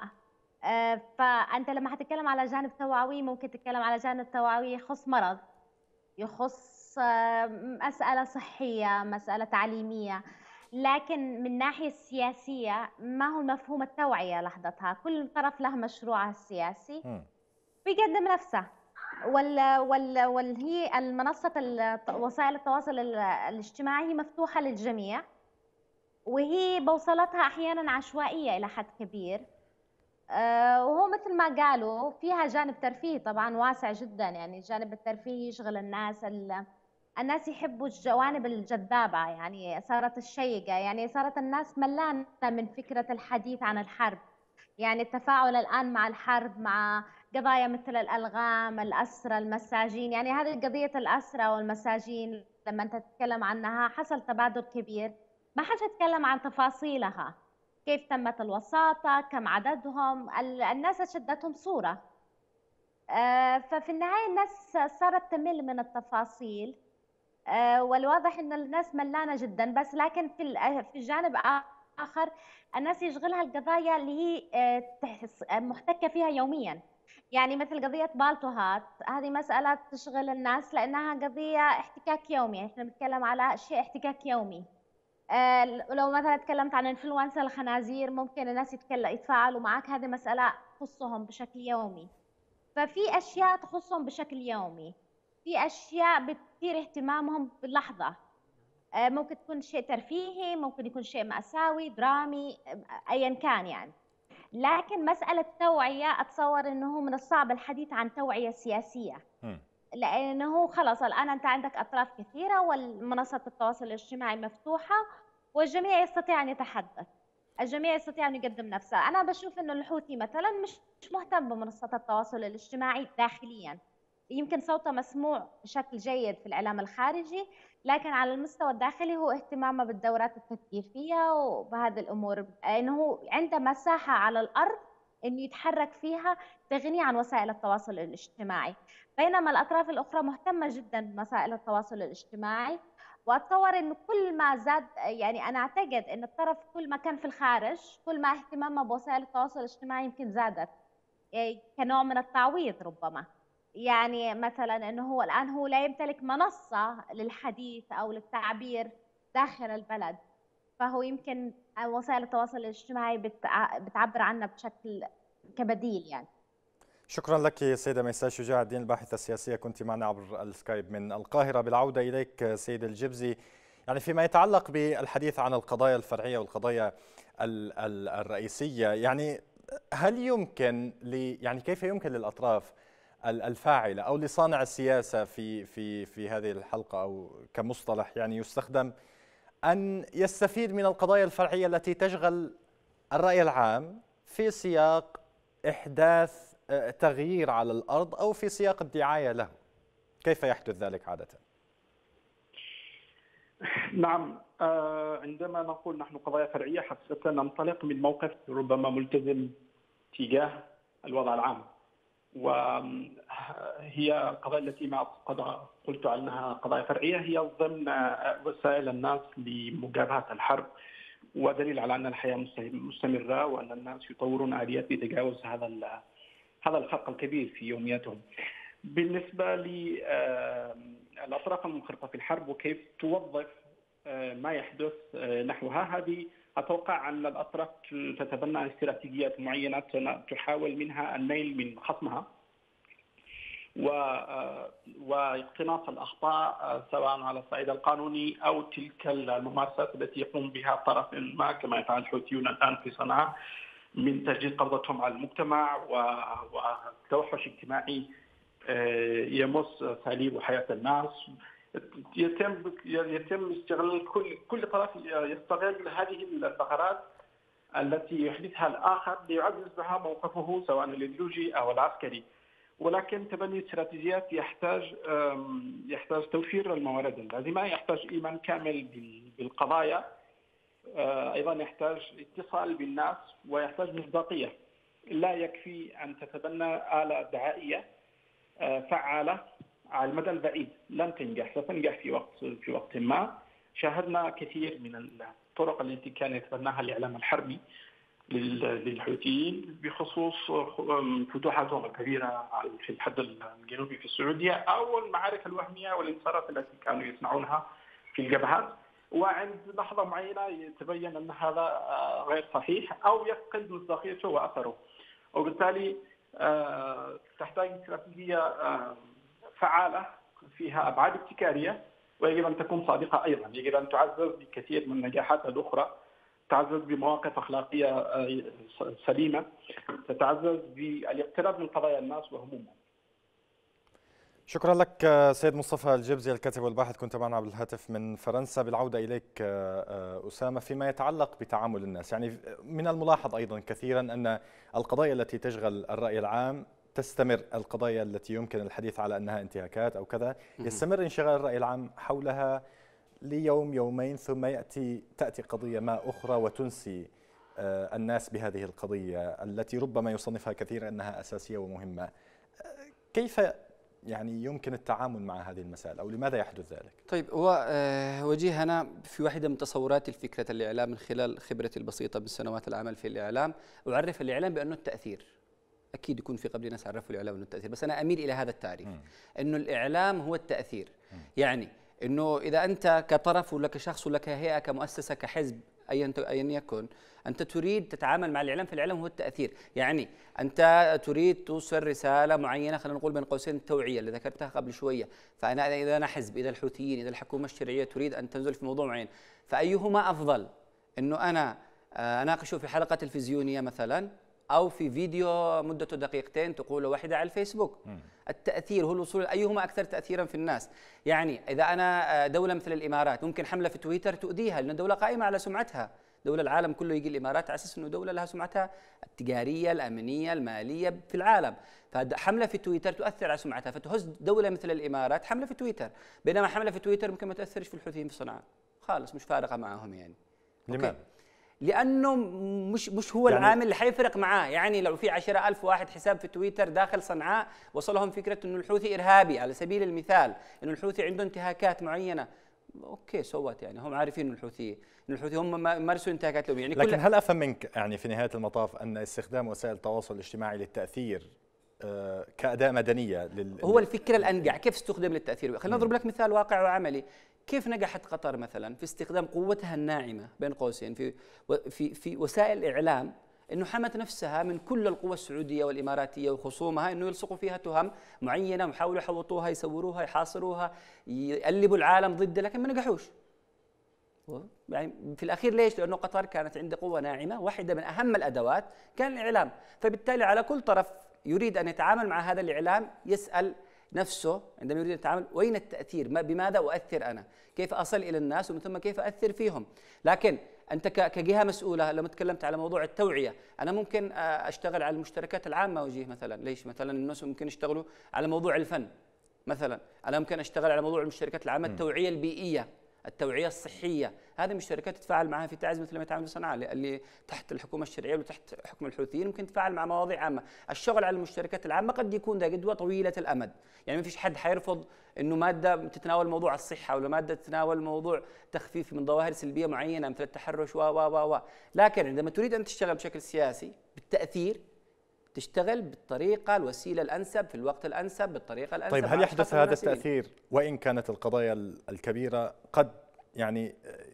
آه فأنت لما حتتكلم على جانب توعوي ممكن تتكلم على جانب توعوي يخص مرض يخص آه، مسألة صحية مسألة تعليمية لكن من الناحية السياسية ما هو مفهوم التوعية لحظتها كل طرف له مشروعه السياسي بيقدم نفسه وال وال وال هي المنصة وسائل التواصل الاجتماعي هي مفتوحة للجميع وهي بوصلتها أحيانا عشوائية إلى حد كبير آه، وهو مثل ما قالوا فيها جانب ترفيهي طبعا واسع جدا يعني جانب الترفيه يشغل الناس اللي الناس يحبوا الجوانب الجذابة يعني صارت الشيقة يعني صارت الناس ملانة من فكرة الحديث عن الحرب يعني التفاعل الآن مع الحرب مع قضايا مثل الألغام الأسرة المساجين يعني هذه قضية الأسرة والمساجين لما أنت تتكلم عنها حصل تبادل كبير ما حدش يتكلم عن تفاصيلها كيف تمت الوساطة كم عددهم الناس شدتهم صورة آه، ففي النهاية الناس صارت تمل من التفاصيل آه، والواضح ان الناس ملانه جدا بس لكن في آه، في جانب اخر الناس يشغلها القضايا اللي هي آه، محتكه فيها يوميا يعني مثل قضية بالتوهات هذه مسألة تشغل الناس لأنها قضية احتكاك يومي احنا بنتكلم على شيء احتكاك يومي أه لو مثلا تكلمت عن انفلونسر الخنازير ممكن الناس يتكلم يتفاعلوا معك هذه مسألة تخصهم بشكل يومي ففي أشياء تخصهم بشكل يومي في اشياء بتثير اهتمامهم باللحظه آه، ممكن تكون شيء ترفيهي ممكن يكون شيء ماساوي درامي آه، ايا كان يعني لكن مساله توعيه اتصور انه من الصعب الحديث عن توعيه سياسيه لانه خلص الان انت عندك اطراف كثيره والمنصات التواصل الاجتماعي مفتوحه والجميع يستطيع ان يتحدث الجميع يستطيع ان يقدم نفسه انا بشوف انه الحوثي مثلا مش مهتم بمنصات التواصل الاجتماعي داخليا يمكن صوته مسموع بشكل جيد في الإعلام الخارجي لكن على المستوى الداخلي هو اهتمامه بالدورات التثقيفية وبهذه الأمور أنه هو عنده مساحة على الأرض أنه يتحرك فيها تغني عن وسائل التواصل الاجتماعي بينما الأطراف الأخرى مهتمة جدا بوسائل التواصل الاجتماعي واتصور انه كل ما زاد يعني انا اعتقد ان الطرف كل ما كان في الخارج كل ما اهتمامه بوسائل التواصل الاجتماعي يمكن زادت إيه، كنوع من التعويض ربما يعني مثلا انه هو الان هو لا يمتلك منصه للحديث او للتعبير داخل البلد فهو يمكن وسائل التواصل الاجتماعي بتعبر عنها بشكل كبديل يعني شكرا لك سيدة ميساء شجاع الدين الباحثة السياسية كنت معنا عبر السكايب من القاهرة بالعودة إليك سيد الجبزي يعني فيما يتعلق بالحديث عن القضايا الفرعية والقضايا الرئيسية يعني هل يمكن لي يعني كيف يمكن للأطراف الفاعله او لصانع السياسه في في في هذه الحلقه او كمصطلح يعني يستخدم ان يستفيد من القضايا الفرعيه التي تشغل الراي العام في سياق احداث آه، تغيير على الارض او في سياق الدعايه له. كيف يحدث ذلك عاده؟ نعم آه، عندما نقول نحن قضايا فرعيه حقيقه ننطلق من موقف ربما ملتزم تجاه الوضع العام وهي القضايا التي ما قد قلت عنها قضايا فرعية هي ضمن وسائل الناس لمجابهة الحرب ودليل على أن الحياة مستمرة وأن الناس يطورون آليات لتجاوز هذا هذا الفرق الكبير في يومياتهم. بالنسبة للأطراف المنخرطة في الحرب وكيف توظف آه، ما يحدث آه، نحوها هذه اتوقع ان الاطراف تتبنى استراتيجيات معينه تحاول منها النيل من خصمها و واقتناص الاخطاء سواء على الصعيد القانوني او تلك الممارسات التي يقوم بها طرف ما كما يفعل الحوثيون الان في صنعاء من تسجيل قبضتهم على المجتمع وتوحش اجتماعي آه، يمس اساليب حياه الناس يتم يتم استغلال كل كل طرف يستغل هذه الثغرات التي يحدثها الاخر ليعزز بها موقفه سواء الايديولوجي او العسكري. ولكن تبني استراتيجيات يحتاج يحتاج توفير الموارد اللازمه، يحتاج ايمان كامل بالقضايا، آه، ايضا يحتاج اتصال بالناس ويحتاج مصداقيه. لا يكفي ان تتبنى اله دعائيه آه، فعاله على المدى البعيد لن تنجح ستنجح في وقت في وقت ما شاهدنا كثير من الطرق التي كان يتبناها الاعلام الحربي للحوثيين بخصوص فتوحاتهم الكبيره في الحد الجنوبي في السعوديه او المعارك الوهميه والانتصارات التي كانوا يصنعونها في الجبهات وعند لحظه معينه يتبين ان هذا غير صحيح او يفقد مصداقيته واثره وبالتالي آه، تحتاج استراتيجيه آه، فعاله فيها ابعاد ابتكاريه ويجب ان تكون صادقه ايضا، يجب ان تعزز بكثير من النجاحات الاخرى تعزز بمواقف اخلاقيه آه، سليمه تتعزز بالاقتراب من قضايا الناس وهمومهم. شكرا لك آه، سيد مصطفى الجبزي الكاتب والباحث كنت معنا عبر الهاتف من فرنسا بالعودة إليك آه، أسامة فيما يتعلق بتعامل الناس يعني من الملاحظ أيضا كثيرا أن القضايا التي تشغل الرأي العام تستمر القضايا التي يمكن الحديث على انها انتهاكات او كذا يستمر انشغال الراي العام حولها ليوم يومين ثم ياتي تاتي قضيه ما اخرى وتنسي آه، الناس بهذه القضيه التي ربما يصنفها كثير انها اساسيه ومهمه آه، كيف يعني يمكن التعامل مع هذه المسائل او لماذا يحدث ذلك؟ طيب هو آه، وجيه انا في واحده من تصوراتي لفكره الاعلام من خلال خبرتي البسيطه بالسنوات العمل في الاعلام اعرف الاعلام بانه التاثير اكيد يكون في قبل ناس عرفوا الاعلام انه التاثير بس انا اميل الى هذا التعريف انه الاعلام هو التاثير يعني انه اذا انت كطرف ولا كشخص ولا كهيئه كمؤسسه كحزب ايا ايا يكن انت تريد تتعامل مع الاعلام فالاعلام هو التاثير يعني انت تريد توصل رساله معينه خلينا نقول بين قوسين التوعيه اللي ذكرتها قبل شويه فانا اذا انا حزب اذا الحوثيين اذا الحكومه الشرعيه تريد ان تنزل في موضوع معين فايهما افضل انه انا آه، اناقشه في حلقه تلفزيونيه مثلا او في فيديو مدته دقيقتين تقوله واحده على الفيسبوك التاثير هو الوصول ايهما اكثر تاثيرا في الناس يعني اذا انا آه، دوله مثل الامارات ممكن حمله في تويتر تؤذيها لان دوله قائمه على سمعتها دوله العالم كله يجي الامارات على اساس انه دوله لها سمعتها التجاريه، الامنيه، الماليه في العالم، فحمله في تويتر تؤثر على سمعتها فتهز دوله مثل الامارات حمله في تويتر، بينما حمله في تويتر ممكن ما تاثرش في الحوثيين في صنعاء، خالص مش فارقه معاهم يعني. لماذا؟ لانه مش مش هو يعني العامل اللي حيفرق معاه يعني لو في 10000 واحد حساب في تويتر داخل صنعاء وصلهم فكره انه الحوثي ارهابي على سبيل المثال انه الحوثي عنده انتهاكات معينه اوكي سوت يعني هم عارفين انه الحوثي انه الحوثي هم مارسوا انتهاكات لهم يعني لكن هل افهم منك يعني في نهايه المطاف ان استخدام وسائل التواصل الاجتماعي للتاثير آه، كاداه مدنيه لل... هو الفكره الانقع كيف استخدم للتاثير خلينا نضرب لك مثال واقع وعملي كيف نجحت قطر مثلا في استخدام قوتها الناعمه بين قوسين في في في وسائل الاعلام انه حمت نفسها من كل القوى السعوديه والاماراتيه وخصومها انه يلصقوا فيها تهم معينه ويحاولوا يحوطوها يسوروها يحاصروها يقلبوا العالم ضده لكن ما نجحوش يعني في الاخير ليش؟ لانه قطر كانت عند قوه ناعمه، واحده من اهم الادوات كان الاعلام، فبالتالي على كل طرف يريد ان يتعامل مع هذا الاعلام يسال نفسه عندما يريد التعامل وين التأثير بماذا أؤثر أنا كيف أصل إلى الناس ومن ثم كيف أثر فيهم لكن أنت كجهة مسؤولة لما تكلمت على موضوع التوعية أنا ممكن أشتغل على المشتركات العامة وجيه مثلا ليش مثلا الناس ممكن يشتغلوا على موضوع الفن مثلا أنا ممكن أشتغل على موضوع المشتركات العامة التوعية البيئية التوعيه الصحيه هذه المشتركات تتفاعل معها في تعز مثل ما يتعامل في صنعاء اللي تحت الحكومه الشرعيه وتحت حكم الحوثيين ممكن تتفاعل مع مواضيع عامه الشغل على المشتركات العامه قد يكون ذا قدوه طويله الامد يعني ما فيش حد حيرفض انه ماده تتناول موضوع الصحه ولا ماده تتناول موضوع تخفيف من ظواهر سلبيه معينه مثل التحرش و و و لكن عندما تريد ان تشتغل بشكل سياسي بالتاثير تشتغل بالطريقه الوسيله الانسب في الوقت الانسب بالطريقه الانسب طيب هل يحدث هذا التاثير وان كانت القضايا الكبيره قد يعني آه،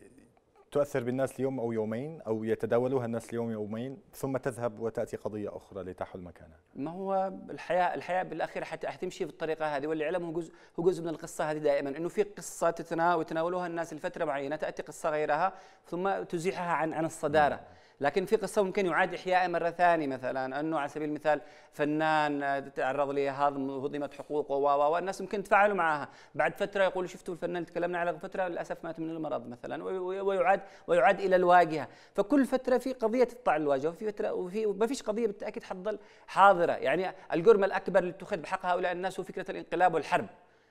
تؤثر بالناس ليوم او يومين او يتداولوها الناس ليوم يومين ثم تذهب وتاتي قضيه اخرى لتحل مكانها. ما هو الحياه الحياه بالاخير حتى حتمشي بالطريقه هذه واللي هو جزء هو جزء من القصه هذه دائما انه في قصه تتناولها الناس لفتره معينه تاتي قصه غيرها ثم تزيحها عن عن الصداره. م. نعم. لكن في قصه ممكن يعاد احيائها مره ثانيه مثلا انه على سبيل المثال فنان آه، تعرض لهضم هضمت حقوقه و والناس ممكن يتفاعلوا معها بعد فتره يقول شفتوا الفنان تكلمنا على فتره للاسف مات من المرض مثلا ويعاد ويعاد الى الواجهه فكل فتره في قضيه تطلع الواجهه وفي فتره وفي ما فيش قضيه بالتاكيد حتظل حاضره يعني الجرم الاكبر اللي اتخذ بحق هؤلاء الناس هو فكره الانقلاب والحرب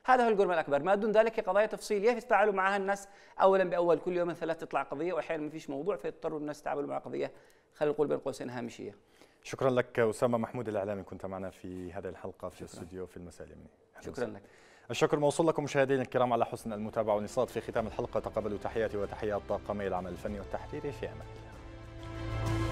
هذا هو الجرم الاكبر ما دون ذلك قضايا تفصيليه يتفاعلوا معها الناس اولا باول كل يوم ثلاث تطلع قضيه واحيانا ما فيش موضوع فيضطروا الناس يتعاملوا مع قضيه خلينا نقول بين قوسين هامشيه شكرا لك اسامه محمود الاعلامي كنت معنا في هذه الحلقه في الاستوديو في المساء اليمني شكرا لك الشكر موصول لكم مشاهدينا الكرام على حسن المتابعه والانصات في ختام الحلقه تقبلوا تحياتي وتحيات طاقمي العمل الفني والتحريري في امان الله